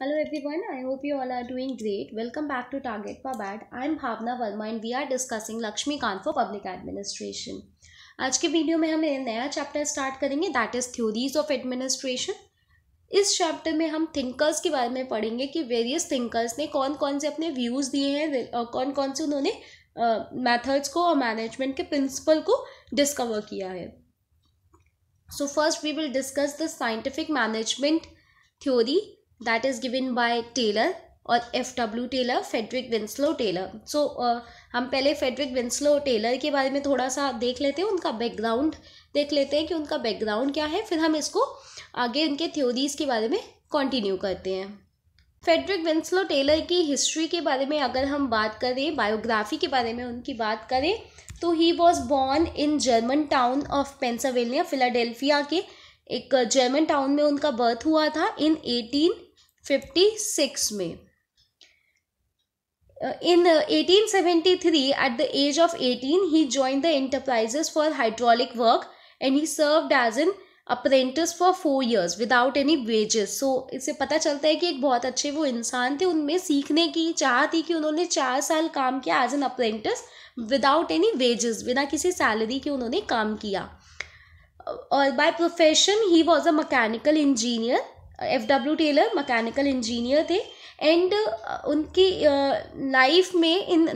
Hello everyone, I hope you all are doing great. Welcome back to Target for Bad. I am Bhavna Verma and we are discussing Laxmikant for Public Administration. आज के video में हम नया chapter start करेंगे that is theories of administration इस chapter में हम thinkers के बारे में पढ़ेंगे कि वेरियस थिंकर्स ने कौन कौन से अपने व्यूज़ दिए हैं और कौन कौन से उन्होंने मेथड्स uh, को और मैनेजमेंट के प्रिंसिपल को डिस्कवर किया है so first we will discuss the scientific management theory that is given by Taylor और F W Taylor Frederick Winslow Taylor so हम पहले फेडरिक विंस्लो टेलर के बारे में थोड़ा सा देख लेते हैं उनका बैकग्राउंड देख लेते हैं कि उनका बैकग्राउंड क्या है फिर हम इसको आगे उनके थ्योरीज़ के बारे में कंटिन्यू करते हैं फेडरिक विंस्लो टेलर की हिस्ट्री के बारे में अगर हम बात करें बायोग्राफी के बारे में उनकी बात करें तो he was born in Germantown of Pennsylvania Philadelphia के एक जर्मन टाउन में उनका बर्थ हुआ था इन 1856 में seventy 1873 at the age of 18 he join the enterprises for hydraulic work and he served as an apprentice for four years without any wages so इससे पता चलता है कि एक बहुत अच्छे वो इंसान थे उनमें सीखने की चाह थी कि उन्होंने चार साल काम किया as an apprentice without any wages बिना किसी सैलरी के उन्होंने काम किया और by profession he was a mechanical engineer F W Taylor mechanical engineer थे एंड उनकी लाइफ uh, में इन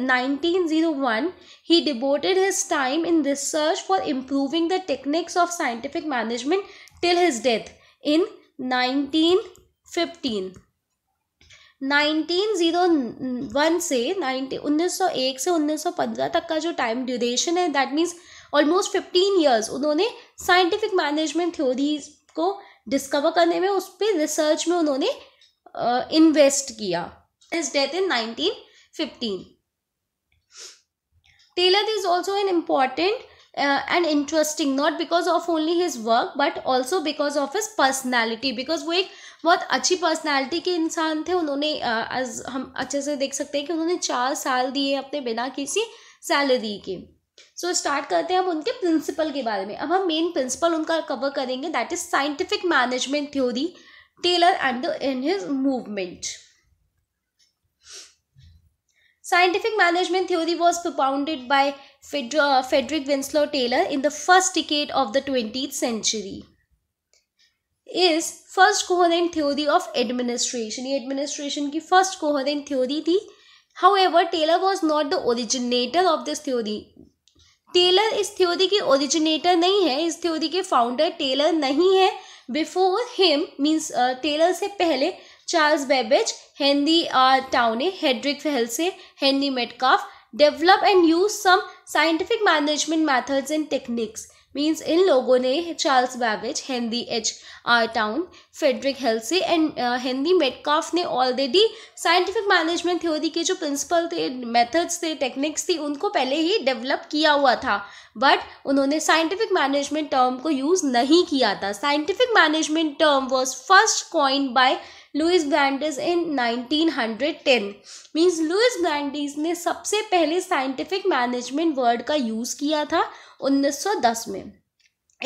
1901 ही डिबोटेड his time in research for improving the techniques of scientific management till his death in 1915 one से उन्नीस सौ एक से उन्नीस सौ पंद्रह तक का जो टाइम ड्यूरेशन है that means almost fifteen years उन्होंने साइंटिफिक मैनेजमेंट थ्योरीज को डिस्कवर करने में उस पर रिसर्च में उन्होंने इन्वेस्ट किया his death in 1915 Taylor is also an important and interesting not because of only his work but also because of his personality because वो एक बहुत अच्छी पर्सनैलिटी के इंसान थे उन्होंने uh, हम अच्छे से देख सकते हैं कि उन्होंने चार साल दिए अपने बिना किसी सैलरी के सो so, स्टार्ट करते हैं हम उनके प्रिंसिपल के बारे में अब हम मेन प्रिंसिपल उनका कवर करेंगे that is scientific management theory Taylor and in his movement scientific management theory was propounded by Frederick Winslow Taylor in the first decade of the twenty century is first coherent theory of administration ये administration की first coherent theory थी however Taylor was not the originator of this theory Taylor इस theory के originator नहीं है इस theory के founder Taylor नहीं है बिफोर हिम मीन्स टेलर से पहले Charles Babbage Henry Towne Frederick Halsey Henry Metcalfe develop and use some scientific management methods and techniques means इन लोगों ने Charles Babbage Henry H R Towne Frederick Halsey and Henry Metcalfe ने already scientific management theory के जो principal थे methods थे techniques थी उनको पहले ही डेवलप किया हुआ था बट उन्होंने साइंटिफिक मैनेजमेंट टर्म को यूज़ नहीं किया था scientific management term was first coin by Louis Brandeis in nineteen hundred ten means Louis Brandeis ने सबसे पहले साइंटिफिक मैनेजमेंट वर्ड का यूज़ किया था उन्नीस सौ दस में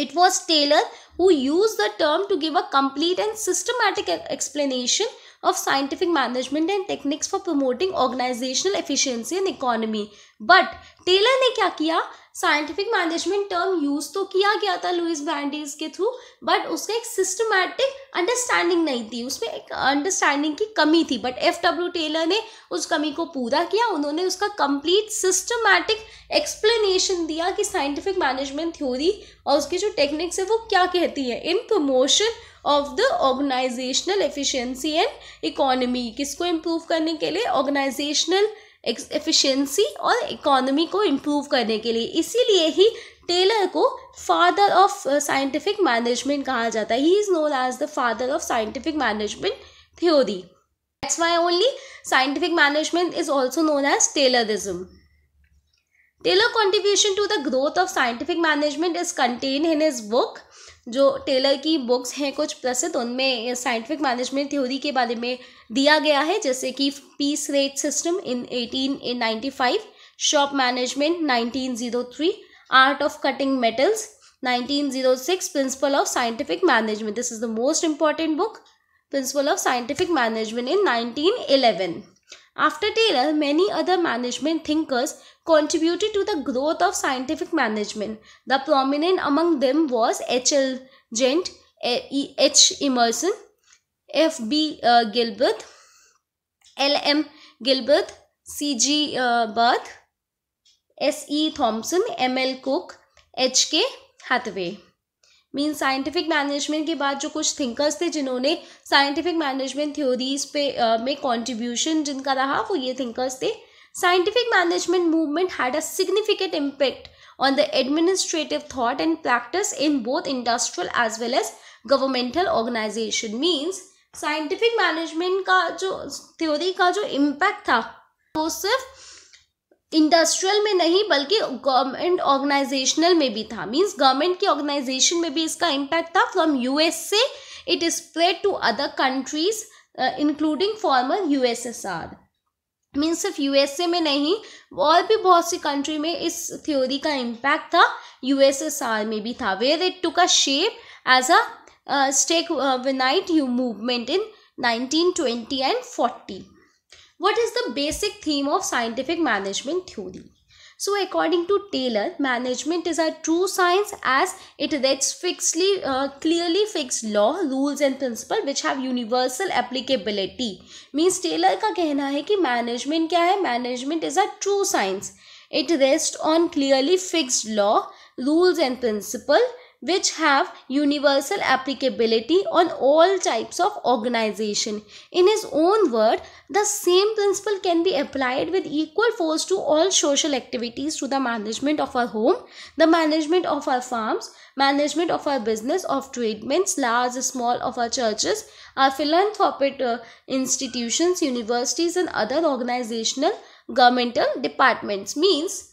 it was Taylor who use the term to give a complete and systematic explanation of scientific management and techniques for promoting organizational efficiency and economy. But Taylor ने क्या किया साइंटिफिक मैनेजमेंट टर्म यूज तो किया गया था Louis ब्रांडीज के through but उसका एक सिस्टमैटिक अंडरस्टैंडिंग नहीं थी उसमें एक अंडरस्टैंडिंग की कमी थी बट एफ डब्ल्यू टेलर ने उस कमी को पूरा किया उन्होंने उसका कंप्लीट सिस्टमैटिक एक्सप्लेनेशन दिया कि साइंटिफिक मैनेजमेंट थ्योरी और उसकी जो टेक्निक्स है वो क्या कहती है in promotion of the organizational efficiency and economy किसको इम्प्रूव करने के लिए ऑर्गेनाइजेशनल एफिशिएंसी और इकोनॉमी को इम्प्रूव करने के लिए इसीलिए ही टेलर को फादर ऑफ साइंटिफिक मैनेजमेंट कहा जाता है he is known as the father of scientific management theory that's why only scientific management is also known as Taylorism Taylor contribution to the growth of scientific management is contain in his book जो Taylor की books हैं कुछ प्रसिद्ध उनमें scientific management theory के बारे में दिया गया है जैसे कि piece rate system in eighteen a ninety shop management nineteen zero three art of cutting metals nineteen zero six principle of scientific management this is the most important book principle of scientific management in nineteen eleven after Taylor many other management thinkers contributed to the growth of scientific management. The prominent among them was H.L. Gent, H. Emerson, F.B. Uh, Gilbert, L.M. Gilbert, C.G. Uh, Barth, S.E. Thompson, M.L. Cook, H.K. Hathaway. Mean scientific management के बाद जो कुछ thinkers थे जिन्होंने scientific management theories पे आ, में contribution जिनका रहा वो ये थिंकर्स थे Scientific management movement had a significant impact on the administrative thought and practice in both industrial as well as governmental organization means scientific management का जो थ्योरी का जो इम्पैक्ट था वो सिर्फ इंडस्ट्रियल में नहीं बल्कि गवर्नमेंट ऑर्गेनाइजेशनल में भी था मींस गवर्नमेंट की ऑर्गेनाइजेशन में भी इसका इम्पैक्ट था from USA it spread to other countries including former USSR mean सिर्फ यूएसए में नहीं और भी बहुत सी कंट्री में इस थ्योरी का इम्पैक्ट था यूएसएसआर में भी था where it took a shape as a Stakhanovite movement in 1920 and forty what is the basic theme of scientific management theory So according to Taylor, management is a true science as it relates fixedly, uh, clearly fixed law, rules and principle which have universal applicability. Means Taylor का कहना है कि management क्या है? Management is a true science. It rests on clearly fixed law, rules and principle which have universal applicability on all types of organization. In his own word, the same principle can be applied with equal force to all social activities to the management of our home, the management of our farms, management of our business of treatments, large, small, of our churches, our philanthropic uh, institutions, universities and other organizational governmental departments means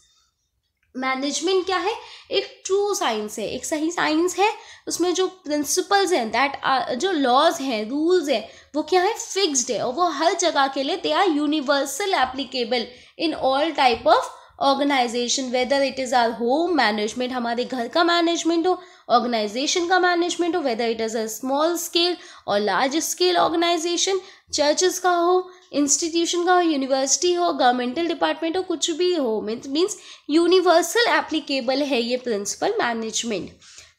management क्या है एक true science है एक सही science है उसमें जो principles हैं दैट जो लॉज हैं रूल्स हैं वो क्या है फिक्स्ड है और वो हर जगह के लिए they are universal applicable in all type of organization whether it is our home management हमारे घर का मैनेजमेंट हो ऑर्गेनाइजेशन का मैनेजमेंट हो whether it is a small scale और लार्ज स्केल ऑर्गेनाइजेशन चर्चेस का हो इंस्टीट्यूशन का हो यूनिवर्सिटी हो गवर्नमेंटल डिपार्टमेंट हो कुछ भी हो मीन्स मीन्स यूनिवर्सल एप्लीकेबल है ये principle management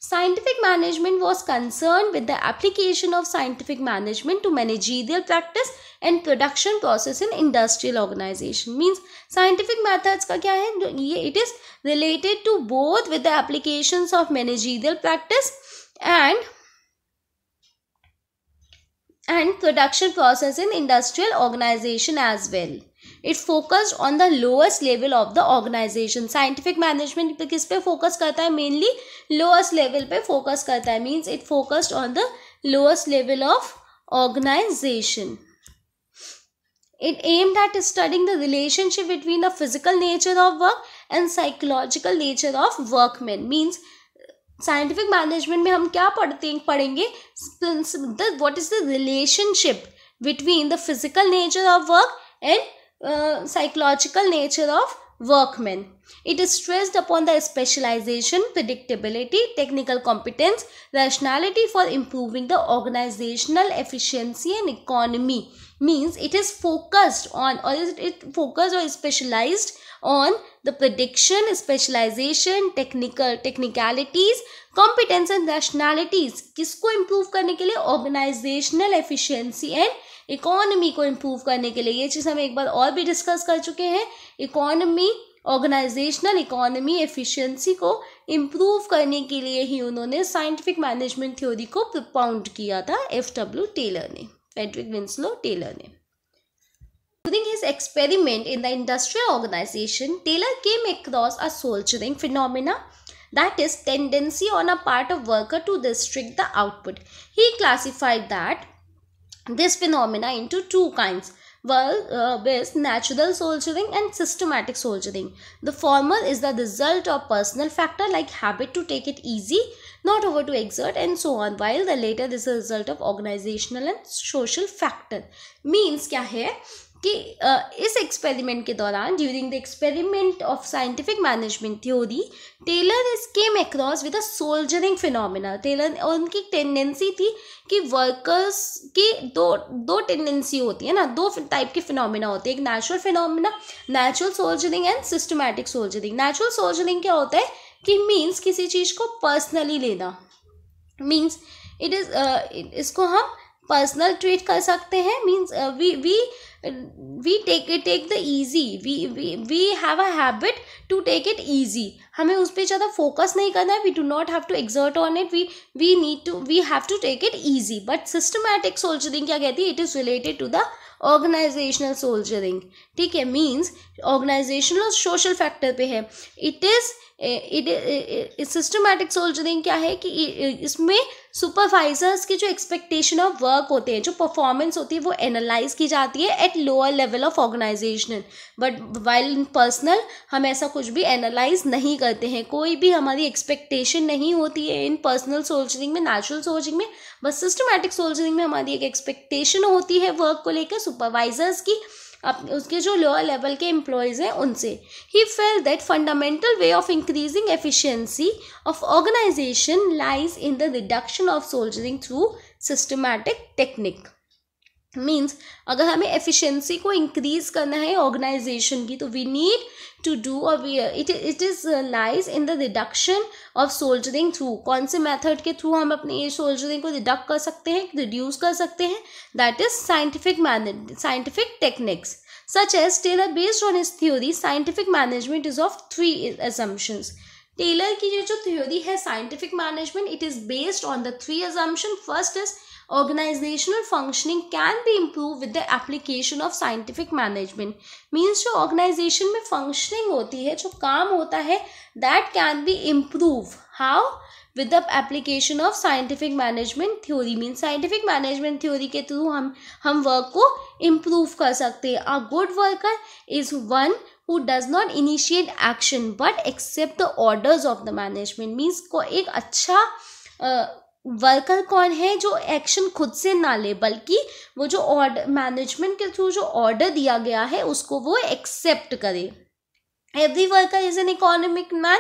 scientific management was concern with the application of scientific management to managerial practice and production process in industrial organization means scientific methods का क्या है ये it is related to both with the application of managerial practice and and production process in industrial organization as well. It focused on the lowest level of the organization. Scientific management kis pe focus karta mainly lowest level pe focus karta means it focused on the lowest level of organization. It aimed at studying the relationship between the physical nature of work and psychological nature of workmen means scientific management में हम क्या पढ़ते हैं पढ़ेंगे what is the relationship between the physical nature of work and psychological nature of workman it is stressed upon the specialization predictability technical competence rationality for improving the organizational efficiency and economy means it is focused on or is it focused or specialized on the prediction specialization technical technicalities competence and rationalities kisko improve karne ke liye organizational efficiency and economy ko improve karne ke liye ye cheez hum ek bar aur bhi discuss kar chuke hain economy organizational economy efficiency को improve करने के लिए ही उन्होंने scientific management theory को propound किया था F W Taylor ने Frederick Winslow Taylor During his experiment in the industrial organization, Taylor came across a soldiering phenomena that is tendency on a part of worker to restrict the output. He classified that this phenomena into two kinds while uh, natural soldiering and systematic soldiering. The former is the result of personal factor like habit to take it easy, not over to exert and so on while the later is a result of organizational and social factor. Means क्या है कि इस experiment के दौरान during the experiment of scientific management theory Taylor is came across with a soldiering phenomena Taylor और उनकी tendency थी कि वर्कर्स की दो दो टेंडेंसी होती है ना दो टाइप के फिनोमिना होते हैं एक natural phenomena natural soldiering and systematic soldiering natural soldiering क्या होता है कि मीन्स किसी चीज़ को पर्सनली लेना मीन्स इट इज़ इसको हम पर्सनल ट्रीट कर सकते हैं means we we we take it take the easy we we we have a habit to take it easy हमें उस पर ज़्यादा फोकस नहीं करना है we do not have to exert on it we we need to we have to take it easy but systematic soldiering क्या कहती है it is related to the organizational soldiering ठीक है मीन्स ऑर्गेनाइजेशनल और social factor पे है it is it systematic soldiering क्या है कि इसमें सुपरवाइजर्स के जो एक्सपेक्टेशन ऑफ वर्क होते हैं जो परफॉर्मेंस होती है वो एनालाइज की जाती है at lower level of organization but while in personal हम ऐसा कुछ भी एनालाइज नहीं करते हैं कोई भी हमारी एक्सपेक्टेशन नहीं होती है इन पर्सनल सोल्जरिंग में नेचुरल सोल्जरिंग में बस सिस्टमेटिक सोल्जरिंग में हमारी एक एक्सपेक्टेशन होती है वर्क को लेकर सुपरवाइजर्स की अब उसके जो लोअर लेवल के एम्प्लॉयज़ हैं उनसे he felt that fundamental way of increasing efficiency of organization lies in the reduction of soldiering through systematic technique means अगर हमें एफिशिएंसी को इंक्रीज करना है ऑर्गेनाइजेशन की तो we need to do or wear it it is lies in the reduction of soldiering through कौन से method के थ्रू हम अपने एज सोल्जरिंग को रिडक्ट कर सकते हैं रिड्यूस कर सकते हैं that is scientific scientific techniques such as Taylor based on his theory scientific management is of three assumptions Taylor की ये जो थ्योरी है scientific management it is based on the three assumption first is organizational functioning can be improved with the application of scientific management means जो organization में functioning होती है जो काम होता है that can be improved how with the application of scientific management theory mean scientific management theory के through हम हम वर्क को इम्प्रूव कर सकते हैं a good worker is one who does not initiate action but accept the orders of the management means को एक अच्छा वर्कर कौन है जो एक्शन खुद से ना ले बल्कि वो जो ऑर्डर मैनेजमेंट के थ्रू जो ऑर्डर दिया गया है उसको वो एक्सेप्ट करे every worker is an economic man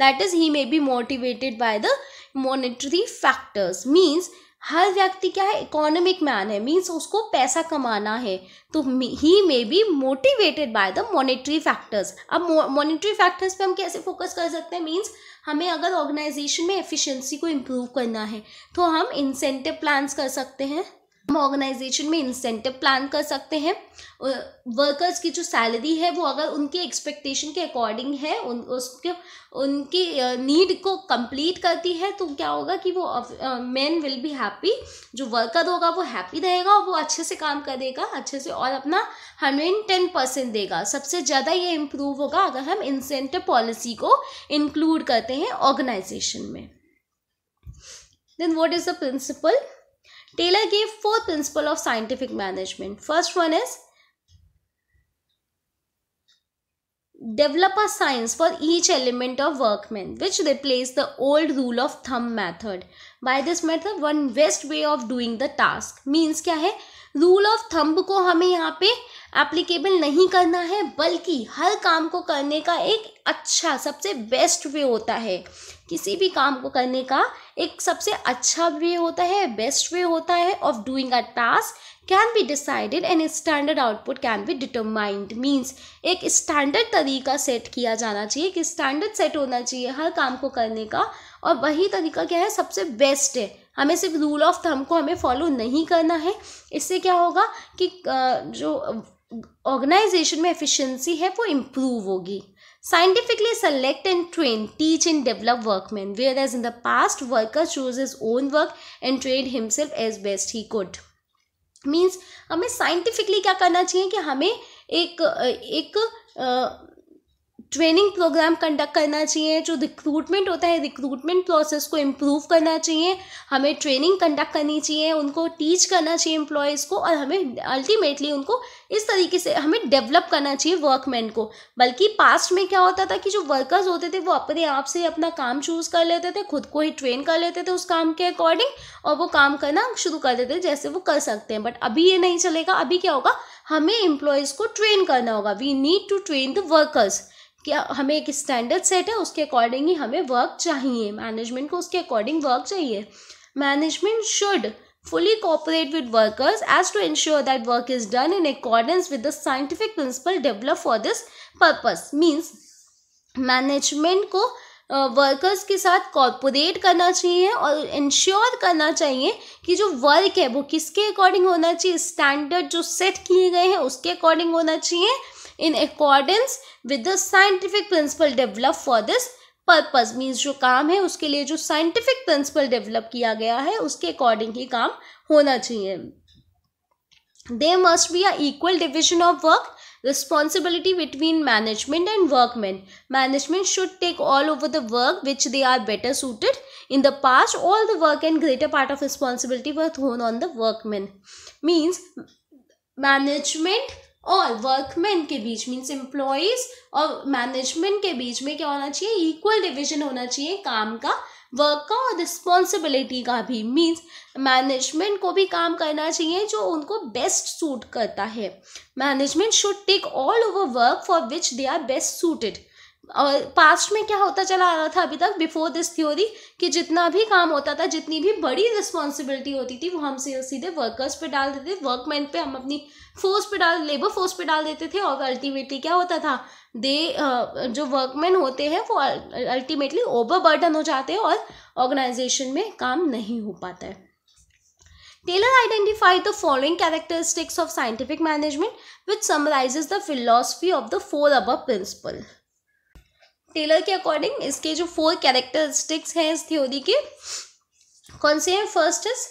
that is he may be motivated by the monetary factors means हर व्यक्ति क्या है इकोनॉमिक मैन है मीन्स उसको पैसा कमाना है तो he may be motivated by the monetary factors अब मॉनेटरी फैक्टर्स पे हम कैसे फोकस कर सकते हैं मीन्स हमें अगर ऑर्गेनाइजेशन में एफिशिएंसी को इम्प्रूव करना है तो हम इंसेंटिव प्लान्स कर सकते हैं हम ऑर्गेनाइजेशन में इंसेंटिव प्लान कर सकते हैं वर्कर्स की जो सैलरी है वो अगर उनके एक्सपेक्टेशन के अकॉर्डिंग है उन उसके उनकी नीड को कंप्लीट करती है तो क्या होगा कि वो मैन विल बी हैप्पी जो वर्कर होगा वो हैप्पी रहेगा वो अच्छे से काम करेगा अच्छे से और अपना हंड्रेड टेन परसेंट देगा सबसे ज़्यादा ये इम्प्रूव होगा अगर हम इंसेंटिव पॉलिसी को इंक्लूड करते हैं ऑर्गेनाइजेशन में then what is the principle Taylor gave four principles of scientific management. First one is develop a science for each element of workman which replaced the old rule of thumb method by this method one best way of doing the task means kya hai rule of thumb को हमें यहाँ पे applicable नहीं करना है बल्कि हर काम को करने का एक अच्छा सबसे बेस्ट वे होता है किसी भी काम को करने का एक सबसे अच्छा वे होता है बेस्ट वे होता है of doing a task can be decided and standard output can be determined means एक स्टैंडर्ड तरीका सेट किया जाना चाहिए एक स्टैंडर्ड सेट होना चाहिए हर काम को करने का और वही तरीका क्या है सबसे बेस्ट है हमें सिर्फ रूल ऑफ थम को हमें फॉलो नहीं करना है इससे क्या होगा कि जो ऑर्गेनाइजेशन में एफिशिएंसी है वो इम्प्रूव होगी scientifically select and train teach and develop workman whereas in the past worker choose is own work and train himself as best he could means हमें साइंटिफिकली क्या करना चाहिए कि हमें एक एक, एक ट्रेनिंग प्रोग्राम कंडक्ट करना चाहिए जो रिक्रूटमेंट होता है रिक्रूटमेंट प्रोसेस को इम्प्रूव करना चाहिए हमें ट्रेनिंग कंडक्ट करनी चाहिए उनको टीच करना चाहिए एम्प्लॉयज़ को और हमें अल्टीमेटली उनको इस तरीके से हमें डेवलप करना चाहिए वर्कमैन को बल्कि पास्ट में क्या होता था कि जो वर्कर्स होते थे वो अपने आप से अपना काम चूज़ कर लेते थे खुद को ही ट्रेन कर लेते थे उस काम के अकॉर्डिंग और वो काम करना शुरू कर देते थे जैसे वो कर सकते हैं बट अभी ये नहीं चलेगा अभी क्या होगा हमें एम्प्लॉयज़ को ट्रेन करना होगा we need to train the workers कि हमें एक स्टैंडर्ड सेट है उसके अकॉर्डिंग ही हमें वर्क चाहिए मैनेजमेंट को उसके अकॉर्डिंग वर्क चाहिए management should fully cooperate with workers as to ensure that work is done in accordance with the scientific principle develop for this purpose means management को workers uh, के साथ corporate करना चाहिए और ensure करना चाहिए कि जो वर्क है वो किसके अकॉर्डिंग होना चाहिए स्टैंडर्ड जो सेट किए गए हैं उसके अकॉर्डिंग होना चाहिए in accordance with the scientific principle develop for this purpose means जो काम है उसके लिए जो साइंटिफिक प्रिंसिपल डेवलप किया गया है उसके अकॉर्डिंग ही काम होना चाहिए they must be equal division of work responsibility between management and workman management should take all over the work which they are better suited in the past all the work and greater part of responsibility worth होन on the workman means management और workman के बीच means employees और management के बीच में क्या होना चाहिए इक्वल डिविजन होना चाहिए काम का वर्क का और रिस्पॉन्सिबिलिटी का भी मीन्स मैनेजमेंट को भी काम करना चाहिए जो उनको बेस्ट सूट करता है management should take all over work for which they are best suited और पास्ट में क्या होता चला आ रहा था अभी तक बिफोर दिस थ्योरी कि जितना भी काम होता था जितनी भी बड़ी रिस्पॉन्सिबिलिटी होती थी वो हम सीधे वर्कर्स पे डाल देते थे वर्कमैन पे हम अपनी फोर्स पे डाल लेबर फोर्स पे डाल देते थे और अल्टीमेटली क्या होता था दे जो वर्कमैन होते हैं वो अल्टीमेटली ओवरबर्डन हो जाते हैं और ऑर्गेनाइजेशन में काम नहीं हो पाता है Taylor identify the following characteristics of scientific management which summarise the philosophy of the four above principle Taylor के अकॉर्डिंग इसके जो फोर कैरेक्टरिस्टिक्स हैं इस थ्योरी के कौन से हैं first is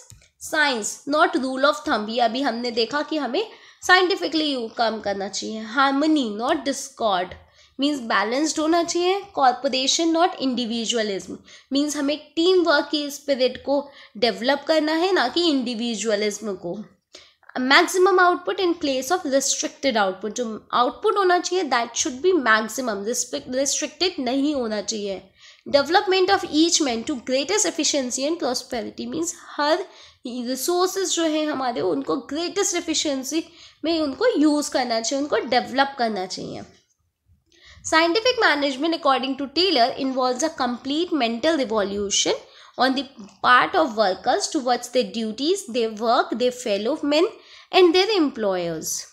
science not rule of thumb ये अभी हमने देखा कि हमें साइंटिफिकली काम करना चाहिए harmony not discord means balanced होना चाहिए कॉरपोरेशन नॉट इंडिविजुअलिज्म मीन्स हमें टीम वर्क की स्पिरिट को डेवलप करना है ना कि इंडिविजुअलिज्म को maximum output in place of restricted output जो आउटपुट होना चाहिए that should be maximum restricted नहीं होना चाहिए development of each man to greatest efficiency and prosperity means हर रिसोर्सेज जो है हमारे उनको ग्रेटेस्ट एफिशिएंसी में उनको यूज़ करना चाहिए उनको डेवलप करना चाहिए scientific management according to Taylor involve a complete mental revolution on the part of workers towards their duties their work their fellow man and their employers.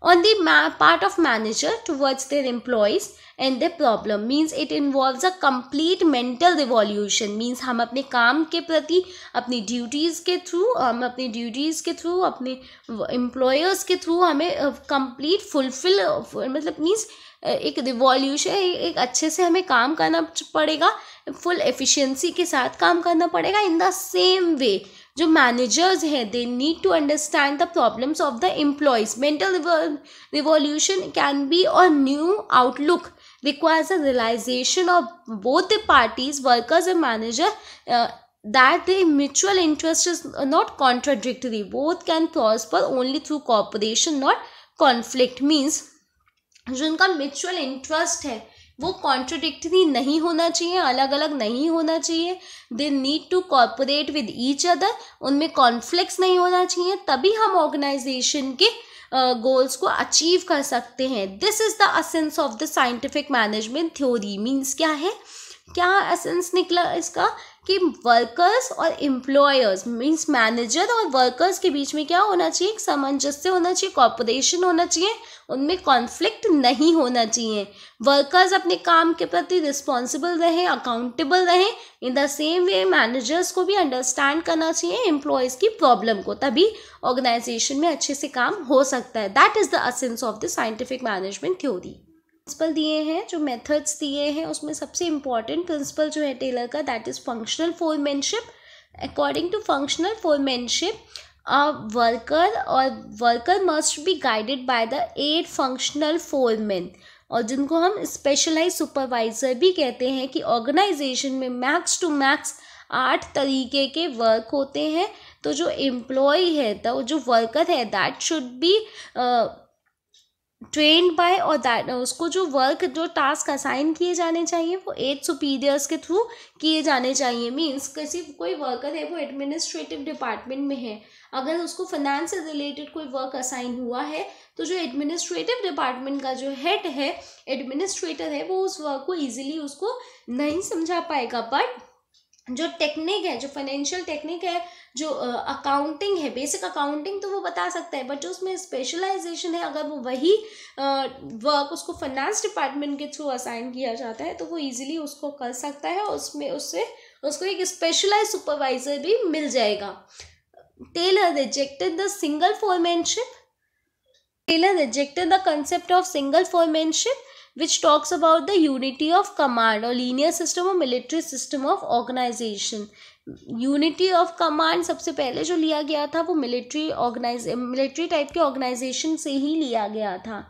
On the part of manager towards their employees and their problem means it involves a complete mental revolution means हम अपने काम के प्रति अपनी duties के through हम अपनी duties के थ्रू अपने employers के थ्रू हमें complete फुलफिल मतलब मीन्स एक रिवॉल्यूशन एक अच्छे से हमें काम करना पड़ेगा फुल efficiency के साथ काम करना पड़ेगा इन द सेम वे जो मैनेजर्स हैं they need to understand the problems of the employees mental revolution can be a new outlook requires a realisation of both the parties workers and manager that the mutual interest is not contradictory both can prosper only through cooperation not conflict means जो उनका mutual interest है वो contradictory नहीं होना चाहिए अलग अलग नहीं होना चाहिए they need to cooperate with each other उनमें कॉन्फ्लिक्स नहीं होना चाहिए तभी हम ऑर्गेनाइजेशन के गोल्स uh, को अचीव कर सकते हैं this is the essence of the scientific management theory means क्या है क्या असेंस निकला इसका कि वर्कर्स और एम्प्लॉयर्स मीन्स मैनेजर और वर्कर्स के बीच में क्या होना चाहिए एक सामंजस्य होना चाहिए कॉपरेशन होना चाहिए उनमें कॉन्फ्लिक्ट नहीं होना चाहिए वर्कर्स अपने काम के प्रति रिस्पॉन्सिबल रहें अकाउंटेबल रहें in the same way managers को भी अंडरस्टैंड करना चाहिए एम्प्लॉयज़ की प्रॉब्लम को तभी ऑर्गेनाइजेशन में अच्छे से काम हो सकता है that is the essence of the scientific management theory principle दिए हैं जो मेथड्स दिए हैं उसमें सबसे इम्पॉर्टेंट प्रिंसिपल जो है टेलर का that is functional foremanship according to functional foremanship a worker और worker must be guided by the eight functional foreman और जिनको हम स्पेशलाइज सुपरवाइजर भी कहते हैं कि ऑर्गेनाइजेशन में मैक्स टू मैक्स आठ तरीके के वर्क होते हैं तो जो एम्प्लॉय है तो जो वर्कर है that should be trained by और दैट उसको जो वर्क जो टास्क असाइन किए जाने चाहिए वो एट सुपीरियर्स के थ्रू किए जाने चाहिए मीन्स किसी कोई वर्कर है वो एडमिनिस्ट्रेटिव डिपार्टमेंट में है अगर उसको फाइनेंस से रिलेटेड कोई वर्क असाइन हुआ है तो जो एडमिनिस्ट्रेटिव डिपार्टमेंट का जो हेड है एडमिनिस्ट्रेटर है वो उस वर्क को ईजिली उसको नहीं समझा पाएगा बट जो टेक्निक है जो फाइनेंशियल टेक्निक है जो अकाउंटिंग है बेसिक अकाउंटिंग तो वो बता सकता है बट जो उसमें स्पेशलाइजेशन है अगर वो वही वर्क उसको फाइनेंस डिपार्टमेंट के थ्रू असाइन किया जाता है तो वो इजीली उसको कर सकता है और उसमें उससे उसको एक स्पेशलाइज सुपरवाइजर भी मिल जाएगा Taylor rejected the single foremanship Taylor rejected the concept of single foremanship which talks about the unity of command और लीनियर सिस्टम और military system of organisation unity of command सबसे पहले जो लिया गया था वो मिलिट्री ऑर्गेनाइज मिलिट्री टाइप के ऑर्गेनाइजेशन से ही लिया गया था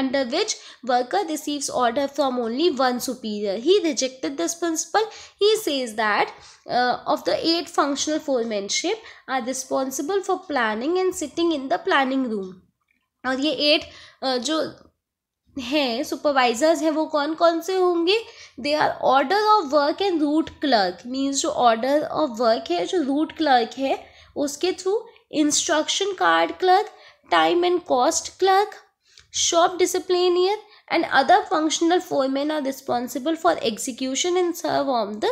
under which worker receives order from only one superior he rejected this principle he says that of the eight functional foremanship are responsible for planning and sitting in the planning room और ये eight uh, जो हैं supervisors हैं वो कौन कौन से होंगे they are order of work and route clerk means जो ऑर्डर ऑफ वर्क है जो रूट क्लर्क है उसके through instruction card clerk time and cost clerk shop disciplinarian and other functional foremen are responsible for execution in serve um the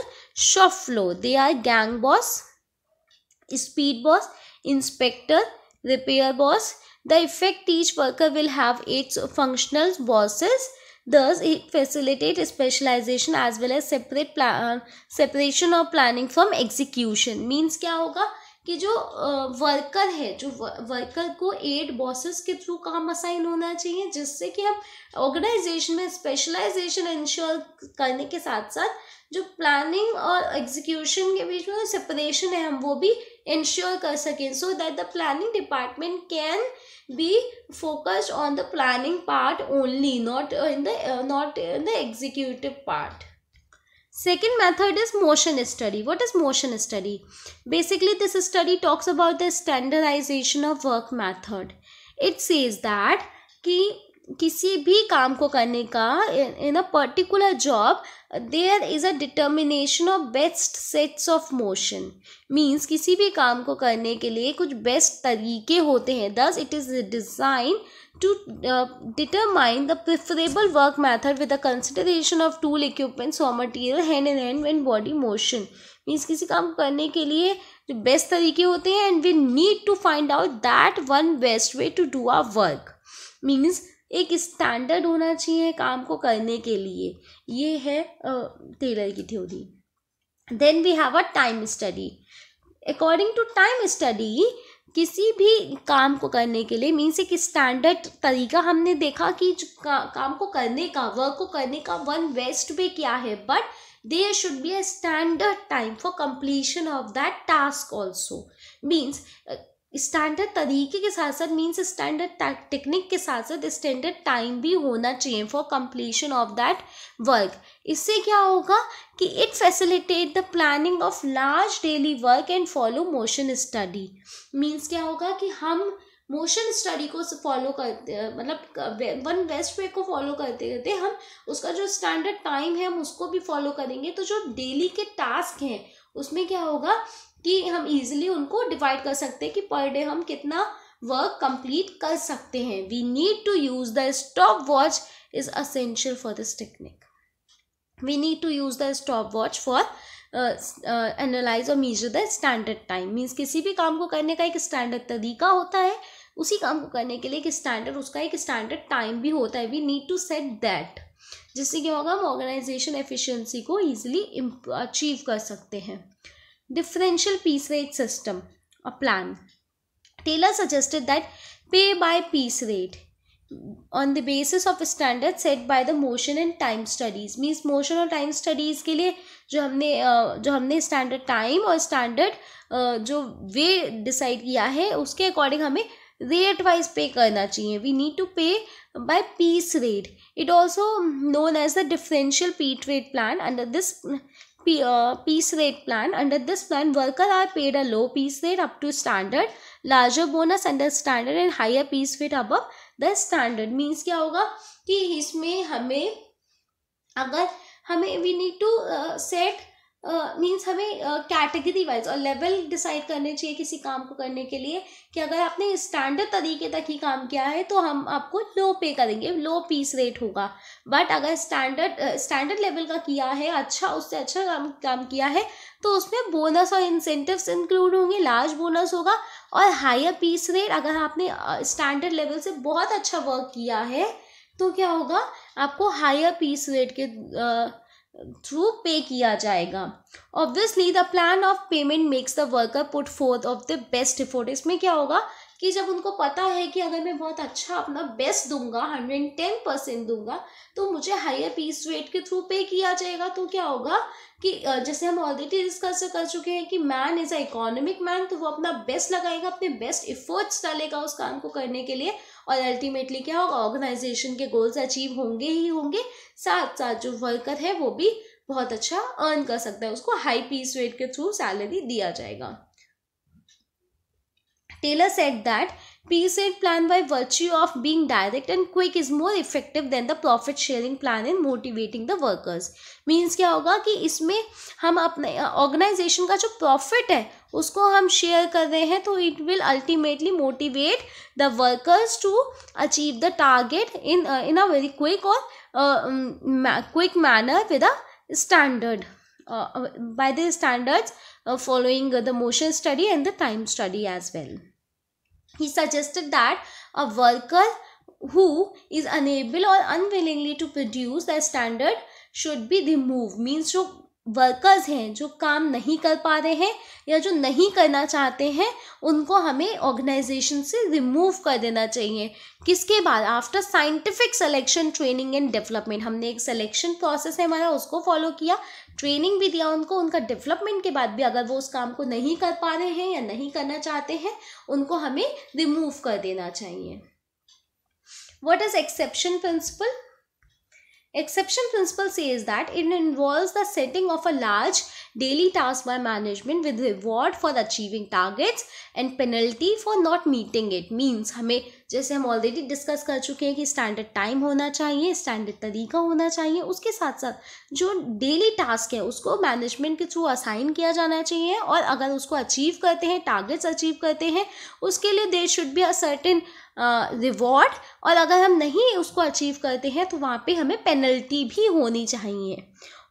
shop floor they are gang boss speed boss inspector repair boss The effect each worker will have its functional bosses. Thus, it facilitates specialization as well as separate plan, separation of planning from execution. Means क्या होगा कि जो worker है जो worker को eight bosses के through काम assign होना चाहिए जिससे कि हम ऑर्गेनाइजेशन में स्पेशलाइजेशन इंश्योर करने के साथ साथ जो प्लानिंग और एग्जीक्यूशन के बीच में सेपरेशन है हम वो भी इंश्योर कर सकें so that the planning department can be focused on the planning part only not in the not in the executive part Second method is motion study. What is motion study? Basically, this study talks about the standardization of work method. It says that कि किसी भी काम को करने का in a particular job there is a determination of best sets of motion means किसी भी काम को करने के लिए कुछ बेस्ट तरीके होते हैं thus it is designed to determine the preferable work method with the consideration of tool equipments और material hand in hand and body motion means किसी काम को करने के लिए जो बेस्ट तरीके होते हैं and we need to find out that one best way to do our work means एक स्टैंडर्ड होना चाहिए काम को करने के लिए ये है टेलर की theory then we have a time study according to time study किसी भी काम को करने के लिए मीन्स एक स्टैंडर्ड तरीका हमने देखा कि का, काम को करने का वर्क को करने का वन वेस्ट वे क्या है but there should be a standard time for completion of that task also means standard तरीके के साथ साथ मीन्स स्टैंडर्ड टेक्निक के साथ साथ स्टैंडर्ड टाइम भी होना चाहिए for completion of that work इससे क्या होगा कि it facilitate the planning of large daily work and follow motion study means क्या होगा कि हम मोशन स्टडी को फॉलो करते मतलब वन बेस्ट वे को फॉलो करते करते हम उसका जो स्टैंडर्ड टाइम है हम उसको भी फॉलो करेंगे तो जो डेली के टास्क हैं उसमें क्या होगा कि हम इजिली उनको डिवाइड कर सकते हैं कि पर डे हम कितना वर्क कंप्लीट कर सकते हैं we need to use the stopwatch is essential for this technique we need to use the stopwatch for analyse और measure the standard time means किसी भी काम को करने का एक स्टैंडर्ड तरीका होता है उसी काम को करने के लिए एक स्टैंडर्ड उसका एक स्टैंडर्ड टाइम भी होता है we need to set that जिससे क्या होगा हम ऑर्गेनाइजेशन एफिशिएंसी को ईजिली अचीव कर सकते हैं differential piece rate system, a plan. Taylor suggested that pay by piece rate on the basis of a standard set by the motion and time studies means motion or time studies के लिए जो हमने जो हमने standard time और standard जो वे decide किया है उसके according हमें रेट वाइज पे करना चाहिए we need to pay by piece rate it also known as the differential piece rate plan under this piece rate plan. Under this plan, worker are paid a low piece rate up to standard, larger bonus under standard and higher piece rate above the standard. Means क्या होगा कि इसमें हमें अगर हमें we need to uh, set means uh, हमें category wise और level decide करने चाहिए किसी काम को करने के लिए कि अगर आपने स्टैंडर्ड तरीके तक ही काम किया है तो हम आपको लो पे करेंगे लो पीस रेट होगा बट अगर स्टैंडर्ड स्टैंडर्ड लेवल का किया है अच्छा उससे अच्छा काम काम किया है तो उसमें बोनस और इंसेंटिव्स इंक्लूड होंगे लार्ज बोनस होगा और हायर पीस रेट अगर आपने स्टैंडर्ड uh, लेवल से बहुत अच्छा वर्क किया है तो क्या होगा आपको हायर पीस रेट के uh, थ्रू पे किया जाएगा obviously the plan of payment makes the worker put forth of the best effort इसमें क्या होगा कि जब उनको पता है कि अगर मैं बहुत अच्छा अपना बेस्ट दूंगा हंड्रेड एंड टेन परसेंट दूंगा तो मुझे हायर पीस रेट के थ्रू पे किया जाएगा तो क्या होगा कि जैसे हम ऑलरेडी डिस्कस कर चुके हैं कि man is a economic man तो वो अपना बेस्ट लगाएगा अपने बेस्ट इफर्ट्स डालेगा उस काम को करने के लिए और अल्टीमेटली क्या होगा ऑर्गेनाइजेशन के गोल्स अचीव होंगे ही होंगे साथ साथ जो वर्कर है वो भी बहुत अच्छा अर्न कर सकता है उसको हाई पीस रेट के थ्रू सैलरी दिया जाएगा Taylor set that pay save plan by virtue of being direct and quick is more effective than the profit sharing plan in motivating the workers means क्या होगा कि इसमें हम अपने organisation का जो प्रॉफिट है उसको हम शेयर कर रहे हैं तो it will ultimately motivate the workers to achieve the target in in a very quick और quick manner with a standard by the standard following the motion study and the time study as well He suggested that a worker who is unable or unwillingly to produce the standard should be removed means to workers हैं जो काम नहीं कर पा रहे हैं या जो नहीं करना चाहते हैं उनको हमें ऑर्गेनाइजेशन से रिमूव कर देना चाहिए किसके बाद after scientific selection training and development हमने एक सिलेक्शन प्रोसेस है हमारा उसको फॉलो किया ट्रेनिंग भी दिया उनको उनका डेवलपमेंट के बाद भी अगर वो उस काम को नहीं कर पा रहे हैं या नहीं करना चाहते हैं उनको हमें रिमूव कर देना चाहिए what is exception principle Exception principle says that it involves the setting of a large daily task by management with reward for achieving targets and penalty for not meeting it means हमें जैसे हम already discuss कर चुके हैं कि standard time होना चाहिए standard तरीका होना चाहिए उसके साथ साथ जो डेली टास्क है उसको मैनेजमेंट के थ्रू असाइन किया जाना चाहिए और अगर उसको अचीव करते हैं टारगेट्स अचीव करते हैं उसके लिए there should be a certain reward और अगर हम नहीं उसको अचीव करते हैं तो वहाँ पे हमें पेनल्टी भी होनी चाहिए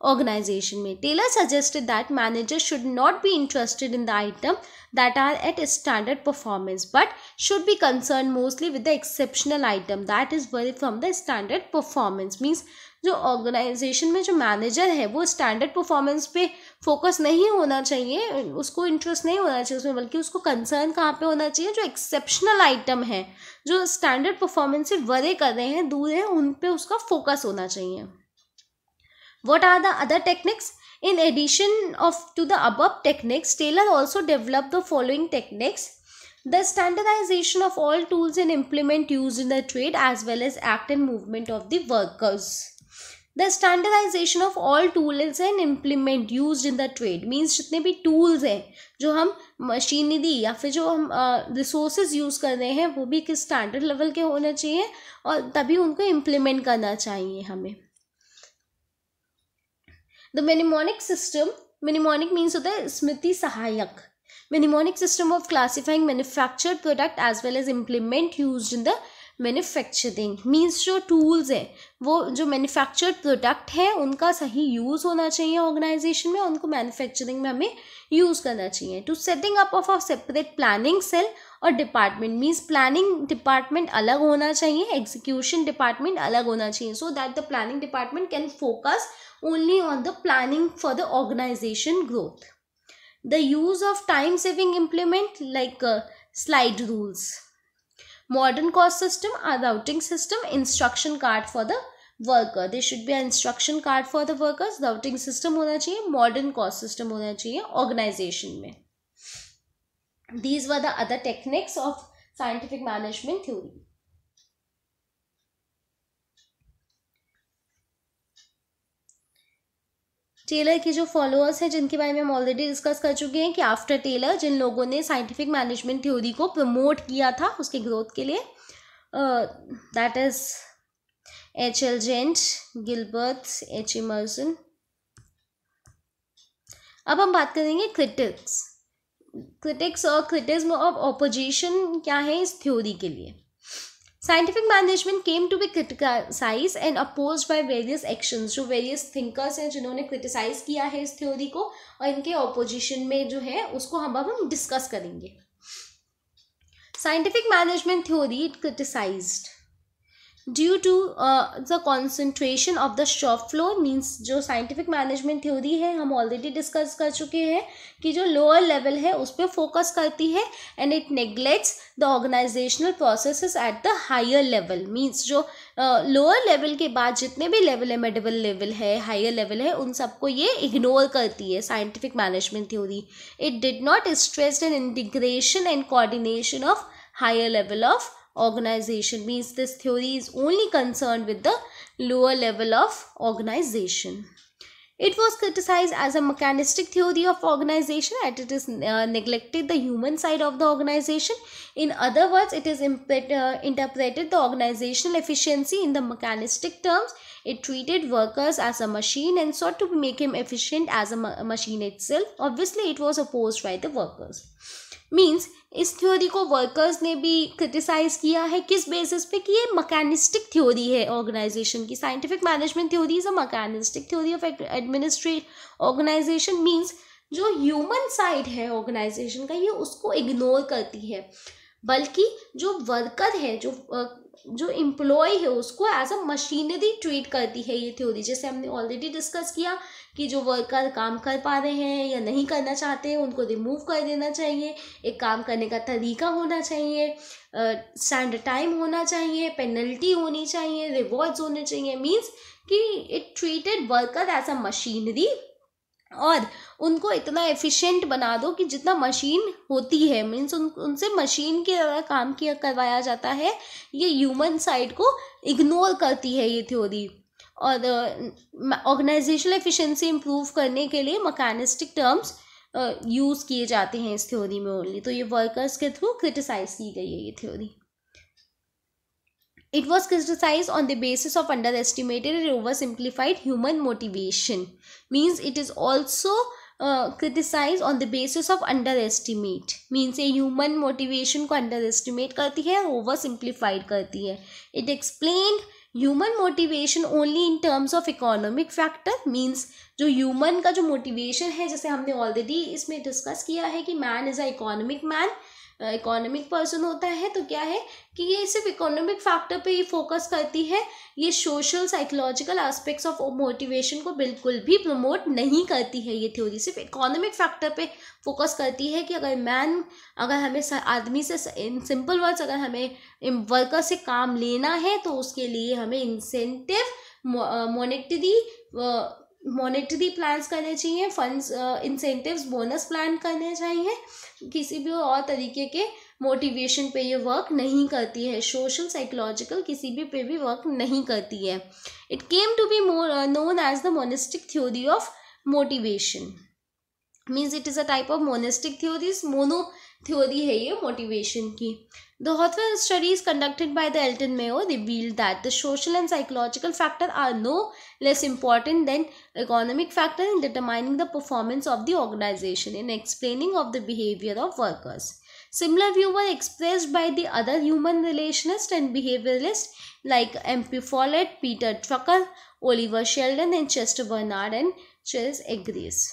ऑर्गेनाइजेशन में Taylor suggested that manager should not be interested in the item that are at standard performance but should be concern mostly with the exceptional item that is vary from the standard performance means जो organization में जो manager है वो standard performance पे focus नहीं होना चाहिए उसको इंटरेस्ट नहीं होना चाहिए उसमें बल्कि उसको कंसर्न कहाँ पे होना चाहिए जो एक्सेप्शनल आइटम है जो स्टैंडर्ड परफॉर्मेंस से वरे कर रहे हैं दूर हैं उन पर उसका फोकस होना चाहिए what are the other techniques in addition of to the above techniques Taylor also develop the following techniques the standardization of all tools and implement use in the trade as well as act and movement of the workers the standardization of all tools and implement use in the trade means जितने भी tools हैं जो हम machinery या फिर जो हम resources use कर रहे हैं वो भी एक स्टैंडर्ड लेवल के होने चाहिए और तभी उनको इम्प्लीमेंट करना चाहिए हमें the mnemonic system mnemonic means होता है स्मृति सहायक mnemonic system of classifying manufactured product as well as implement use in the manufacturing means जो टूल्स हैं वो जो मैन्युफैक्चर्ड प्रोडक्ट है उनका सही यूज़ होना चाहिए ऑर्गेनाइजेशन में उनको मैन्युफैक्चरिंग में हमें यूज़ करना चाहिए to setting up of a separate planning cell और डिपार्टमेंट मीन्स प्लानिंग डिपार्टमेंट अलग होना चाहिए एग्जीक्यूशन डिपार्टमेंट अलग होना चाहिए so that the planning department can focus only on the planning for the organization growth the use of time saving implement like slide rules modern cost system or routing system instruction card for the worker they should be instruction card for the workers routing system होना चाहिए modern cost system होना चाहिए organization में these were the other techniques of scientific management theory Taylor के जो followers हैं जिनके बारे में हम ऑलरेडी डिस्कस कर चुके हैं कि आफ्टर टेलर जिन लोगों ने साइंटिफिक मैनेजमेंट थ्योरी को प्रमोट किया था उसके ग्रोथ के लिए that is H L Gantt Gilbert H Emerson अब हम बात करेंगे क्रिटिक्स क्रिटिक्स और क्रिटिज्म ऑफ ऑपोजिशन क्या है इस थ्योरी के लिए Scientific management came to be criticized and opposed by various actions जो various thinkers हैं जिन्होंने criticize किया है इस theory को और इनके opposition में जो है उसको हम अब हम discuss करेंगे Scientific management theory it criticized due to the concentration of the shop floor means जो साइंटिफिक मैनेजमेंट थ्योरी है हम ऑलरेडी डिस्कस कर चुके हैं कि जो लोअर लेवल है उस पर फोकस करती है and it neglects the organizational process at the higher level means जो लोअर uh, लेवल के बाद जितने भी लेवल है मेडिवल लेवल है हायर लेवल है उन सबको ये इग्नोर करती है scientific management theory it did not stress and integration and coordination of higher level of organization means this theory is only concerned with the lower level of organization. It was criticized as a mechanistic theory of organization and it is uh, neglected the human side of the organization. In other words, it is uh, interpreted the organizational efficiency in the mechanistic terms. It treated workers as a machine and sought to make him efficient as a ma machine itself. Obviously, it was opposed by the workers. Means इस theory को workers ने भी criticise किया है किस basis पे कि ये मकैनिस्टिक थ्योरी है ऑर्गेनाइजेशन की scientific management theory is a mechanistic theory of administrate organization means जो ह्यूमन साइड है ऑर्गेनाइजेशन का ये उसको इग्नोर करती है बल्कि जो वर्कर है जो जो एम्प्लॉय है उसको एज अ मशीनरी ट्रीट करती है ये थ्योरी जैसे हमने ऑलरेडी डिस्कस किया कि जो वर्कर काम कर पा रहे हैं या नहीं करना चाहते हैं उनको रिमूव कर देना चाहिए एक काम करने का तरीका होना चाहिए स्टैंड टाइम होना चाहिए पेनल्टी होनी चाहिए रिवॉर्ड्स होने चाहिए मीन्स कि it treated worker as a machinery और उनको इतना एफिशिएंट बना दो कि जितना मशीन होती है मीन्स उन उनसे मशीन के द्वारा काम किया करवाया जाता है ये ह्यूमन साइड को इग्नोर करती है ये थ्योरी और ऑर्गेनाइजेशनल एफिशिएंसी इम्प्रूव करने के लिए मकानिस्टिक टर्म्स यूज़ किए जाते हैं इस थ्योरी में ओनली तो ये वर्कर्स के थ्रू क्रिटिसाइज की गई है ये theory it was criticize on the basis of underestimated and oversimplified human motivation means it is also criticize on the basis of underestimate means ये human motivation को underestimate करती है oversimplified करती है it explained human motivation only in terms of economic factor means जो human का जो motivation है जैसे हमने ऑलरेडी इसमें डिस्कस किया है कि man is a economic man economic person होता है तो क्या है कि ये सिर्फ इकोनॉमिक फैक्टर पे ही फोकस करती है ये social psychological aspects of motivation को बिल्कुल भी प्रमोट नहीं करती है ये थ्योरी सिर्फ इकोनॉमिक फैक्टर पे फोकस करती है कि अगर मैन अगर हमें आदमी से इन सिंपल वर्ड्स अगर हमें वर्कर से काम लेना है तो उसके लिए हमें इंसेंटिव मोनिटरी मॉनेटरी प्लान्स करने चाहिए फंड्स इंसेंटिव्स बोनस प्लान करने चाहिए किसी भी और तरीके के मोटिवेशन पे ये वर्क नहीं करती है सोशल साइकोलॉजिकल किसी भी पे भी वर्क नहीं करती है it came to be more known as the monistic theory of motivation means it is a type of monistic theories mono theory है ये मोटिवेशन की the Hawthorne studies conducted by the Elton Mayo reveal that the social and psychological factor are no less important than economic factor in determining the performance of the organization in explaining of the behaviour of workers similar view were express bye the other human relationist and behaviourist like Follett Peter Drucker Oliver Sheldon and Chester Barnard and Chase agrees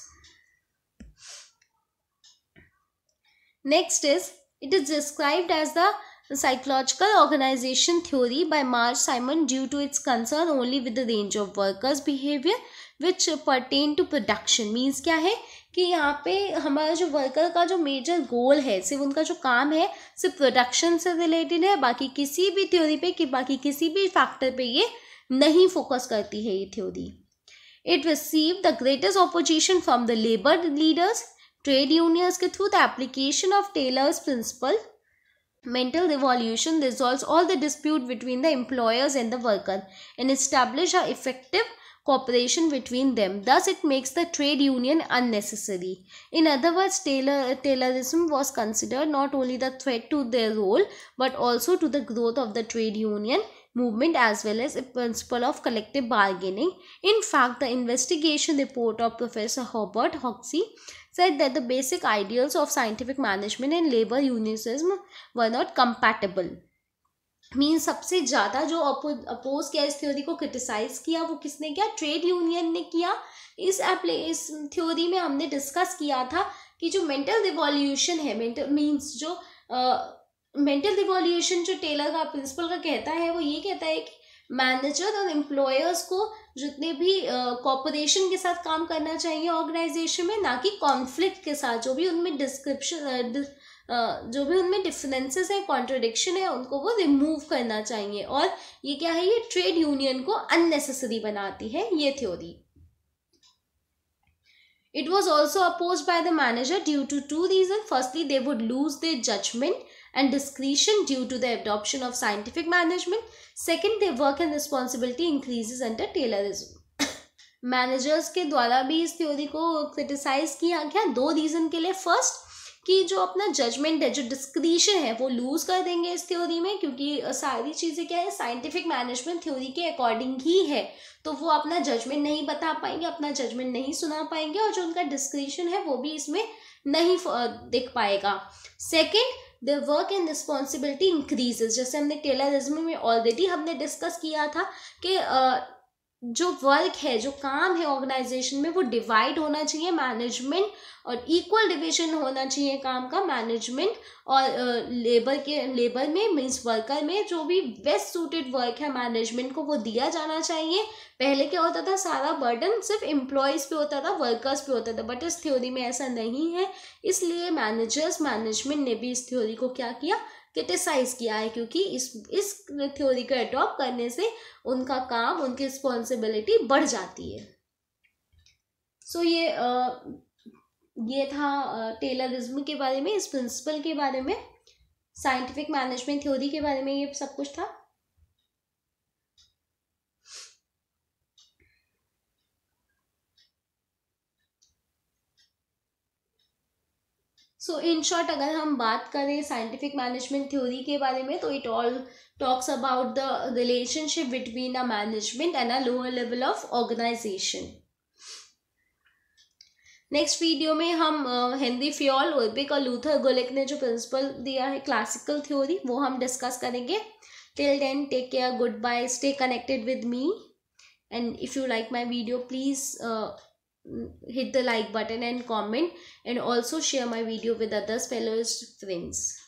Next is, it is described as the psychological organization theory by Marsh Simon due to its concern only with the range of workers behavior which pertain to production means क्या है कि यहाँ पे हमारा जो worker का जो major goal है सिर्फ उनका जो काम है सिर्फ प्रोडक्शन से रिलेटेड है बाकी किसी भी थ्योरी पे कि बाकी किसी भी फैक्टर पे ये नहीं फोकस करती है ये theory it receive the greatest opposition from the labour leaders Trade unions ke through the application of Taylor's principle, mental revolution resolves all the dispute between the employers and the workers and establish a effective cooperation between them. Thus, it makes the trade union unnecessary. In other words, Taylor, Taylorism was considered not only the threat to their role but also to the growth of the trade union movement as well as a principle of collective bargaining. In fact, the investigation report of Professor Herbert Hoxie said that the basic ideals of scientific management and labor unionism were not compatible mean सबसे ज़्यादा जो oppose किया इस theory को criticise किया वो किसने किया ट्रेड यूनियन ने किया इस एप्ले इस थ्योरी में हमने डिस्कस किया था कि जो मेंटल रिवॉल्यूशन है मेंटल मीन्स जो मेंटल uh, रिवॉल्यूशन जो टेलर का प्रिंसिपल का कहता है वो ये कहता है कि मैनेजर और एम्प्लॉयर्स को जितने भी कॉपोरेशन uh, के साथ काम करना चाहिए ऑर्गेनाइजेशन में ना कि कॉन्फ्लिक्ट के साथ जो भी उनमें डिस्क्रिप्शन uh, जो भी उनमें डिफरेंसेस हैं कॉन्ट्रोडिक्शन है उनको वो रिमूव करना चाहिए और ये क्या है ये ट्रेड यूनियन को अननेसेसरी बनाती है ये theory it was also oppose by the manager due to two reason firstly they would lose their judgement and discretion due to the adoption of scientific management. Second, their work and responsibility increases under Taylorism. Managers के द्वारा भी इस theory को criticise किया गया दो reason के लिए फर्स्ट कि जो अपना जजमेंट है जो डिस्क्रिशन है वो लूज़ कर देंगे इस थ्योरी में क्योंकि सारी चीज़ें क्या है साइंटिफिक मैनेजमेंट थ्योरी के अकॉर्डिंग ही है तो वो अपना जजमेंट नहीं बता पाएंगे अपना जजमेंट नहीं सुना पाएंगे और जो उनका डिस्क्रिशन है वो भी इसमें नहीं दिख पाएगा second their work and responsibility increases जैसे हमने टेलरिज्म में ऑलरेडी हमने डिस्कस किया था कि uh, जो वर्क है जो काम है ऑर्गेनाइजेशन में वो डिवाइड होना चाहिए मैनेजमेंट और इक्वल डिवीजन होना चाहिए काम का मैनेजमेंट और लेबर के लेबर में मीन्स वर्कर में जो भी बेस्ट सूटेड वर्क है मैनेजमेंट को वो दिया जाना चाहिए पहले क्या होता था सारा बर्डन सिर्फ एम्प्लॉयज़ पे होता था वर्कर्स पे होता था बट इस थ्योरी में ऐसा नहीं है इसलिए मैनेजर्स मैनेजमेंट ने भी इस थ्योरी को क्या किया क्रिटिसाइज़ किया है क्योंकि इस इस थ्योरी को अडॉप्ट करने से उनका काम उनकी रिस्पॉन्सिबिलिटी बढ़ जाती है सो so, ये आ, ये था टेलरिज्म के बारे में इस प्रिंसिपल के बारे में साइंटिफिक मैनेजमेंट थ्योरी के बारे में ये सब कुछ था सो इन शॉर्ट अगर हम बात करें साइंटिफिक मैनेजमेंट थ्योरी के बारे में तो it all talks about the relationship between a management and a lower level of organization next video में हम हेनरी फ्योल ओर्बिक और लूथर गोलेक ने जो प्रिंसिपल दिया है क्लासिकल थ्योरी वो हम डिस्कस करेंगे till then take care goodbye stay connected with me and if you like my video please hit the like button and comment and also share my video with others fellow friends